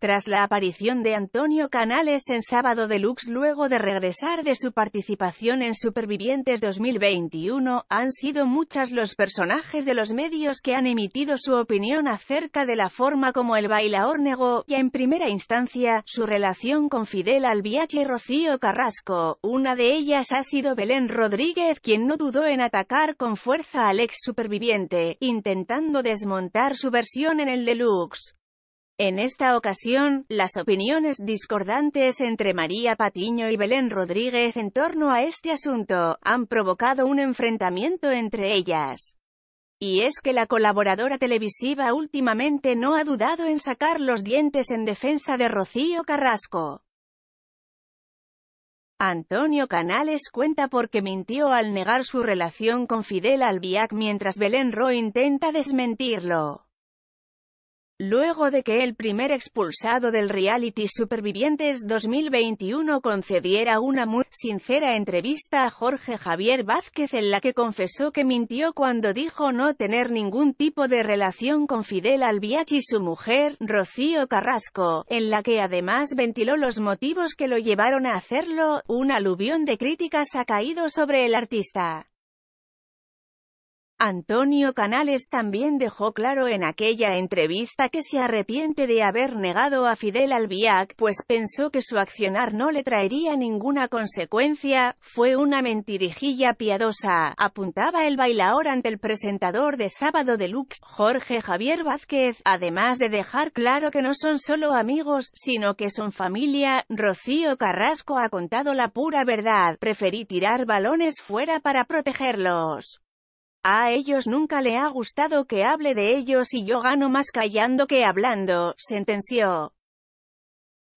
tras la aparición de Antonio Canales en Sábado Deluxe luego de regresar de su participación en Supervivientes 2021, han sido muchas los personajes de los medios que han emitido su opinión acerca de la forma como el bailaor negó, y en primera instancia, su relación con Fidel Albiache y Rocío Carrasco. Una de ellas ha sido Belén Rodríguez quien no dudó en atacar con fuerza al ex superviviente, intentando desmontar su versión en el deluxe. En esta ocasión, las opiniones discordantes entre María Patiño y Belén Rodríguez en torno a este asunto, han provocado un enfrentamiento entre ellas. Y es que la colaboradora televisiva últimamente no ha dudado en sacar los dientes en defensa de Rocío Carrasco. Antonio Canales cuenta por qué mintió al negar su relación con Fidel Albiac mientras Belén Ro intenta desmentirlo. Luego de que el primer expulsado del reality Supervivientes 2021 concediera una muy sincera entrevista a Jorge Javier Vázquez en la que confesó que mintió cuando dijo no tener ningún tipo de relación con Fidel Albiach y su mujer, Rocío Carrasco, en la que además ventiló los motivos que lo llevaron a hacerlo, un aluvión de críticas ha caído sobre el artista. Antonio Canales también dejó claro en aquella entrevista que se arrepiente de haber negado a Fidel Albiac, pues pensó que su accionar no le traería ninguna consecuencia, fue una mentirijilla piadosa, apuntaba el bailaor ante el presentador de Sábado Deluxe, Jorge Javier Vázquez, además de dejar claro que no son solo amigos, sino que son familia, Rocío Carrasco ha contado la pura verdad, preferí tirar balones fuera para protegerlos. A ellos nunca le ha gustado que hable de ellos y yo gano más callando que hablando, sentenció.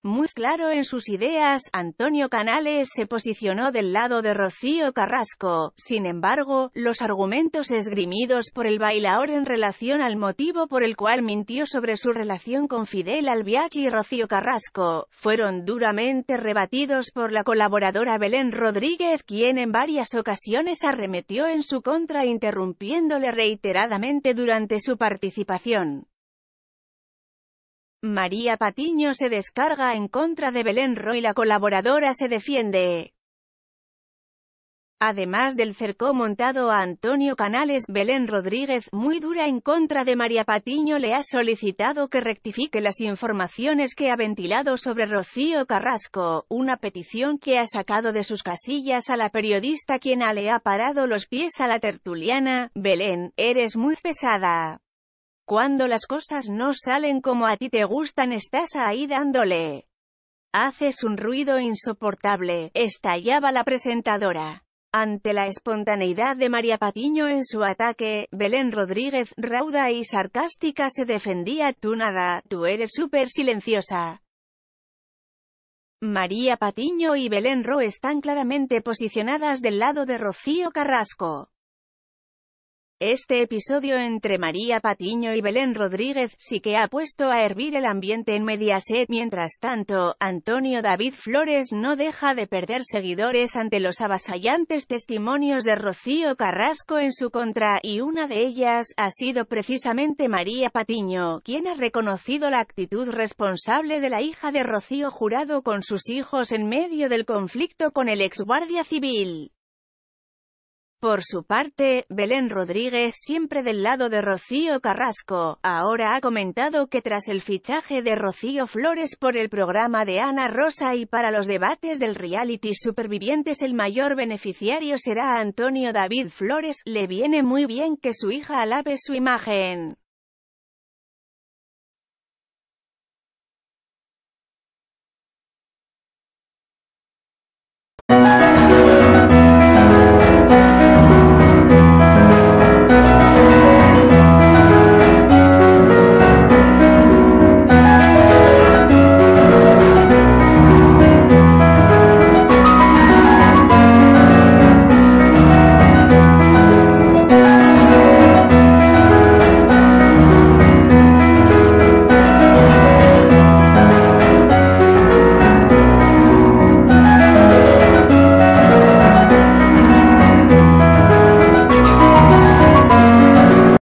Muy claro en sus ideas, Antonio Canales se posicionó del lado de Rocío Carrasco. Sin embargo, los argumentos esgrimidos por el bailaor en relación al motivo por el cual mintió sobre su relación con Fidel Albiachi y Rocío Carrasco, fueron duramente rebatidos por la colaboradora Belén Rodríguez, quien en varias ocasiones arremetió en su contra interrumpiéndole reiteradamente durante su participación. María Patiño se descarga en contra de Belén Roy. La colaboradora se defiende. Además del cerco montado a Antonio Canales, Belén Rodríguez, muy dura en contra de María Patiño, le ha solicitado que rectifique las informaciones que ha ventilado sobre Rocío Carrasco, una petición que ha sacado de sus casillas a la periodista quien le ha parado los pies a la tertuliana, Belén, eres muy pesada. Cuando las cosas no salen como a ti te gustan estás ahí dándole. Haces un ruido insoportable, estallaba la presentadora. Ante la espontaneidad de María Patiño en su ataque, Belén Rodríguez, rauda y sarcástica se defendía tú nada, tú eres súper silenciosa. María Patiño y Belén Ro están claramente posicionadas del lado de Rocío Carrasco. Este episodio entre María Patiño y Belén Rodríguez sí que ha puesto a hervir el ambiente en Mediaset. Mientras tanto, Antonio David Flores no deja de perder seguidores ante los avasallantes testimonios de Rocío Carrasco en su contra, y una de ellas ha sido precisamente María Patiño, quien ha reconocido la actitud responsable de la hija de Rocío Jurado con sus hijos en medio del conflicto con el ex guardia civil. Por su parte, Belén Rodríguez, siempre del lado de Rocío Carrasco, ahora ha comentado que tras el fichaje de Rocío Flores por el programa de Ana Rosa y para los debates del reality Supervivientes el mayor beneficiario será Antonio David Flores, le viene muy bien que su hija alabe su imagen.